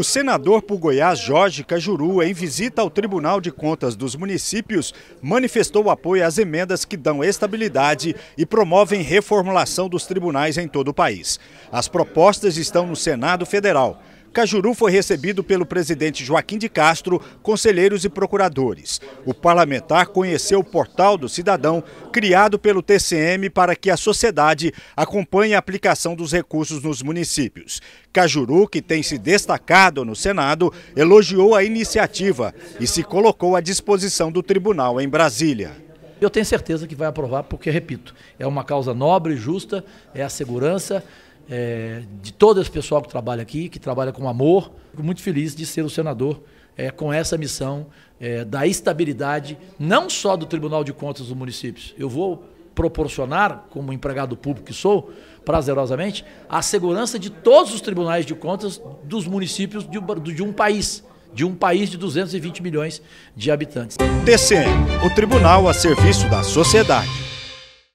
O senador por Goiás, Jorge Cajuru, em visita ao Tribunal de Contas dos Municípios, manifestou apoio às emendas que dão estabilidade e promovem reformulação dos tribunais em todo o país. As propostas estão no Senado Federal. Cajuru foi recebido pelo presidente Joaquim de Castro, conselheiros e procuradores. O parlamentar conheceu o portal do cidadão, criado pelo TCM para que a sociedade acompanhe a aplicação dos recursos nos municípios. Cajuru, que tem se destacado no Senado, elogiou a iniciativa e se colocou à disposição do tribunal em Brasília. Eu tenho certeza que vai aprovar, porque, repito, é uma causa nobre, e justa, é a segurança, é, de todo esse pessoal que trabalha aqui, que trabalha com amor. Fico muito feliz de ser o senador é, com essa missão é, da estabilidade, não só do Tribunal de Contas dos municípios. Eu vou proporcionar, como empregado público que sou, prazerosamente, a segurança de todos os tribunais de contas dos municípios de, de um país de um país de 220 milhões de habitantes. TCM, o tribunal a serviço da sociedade.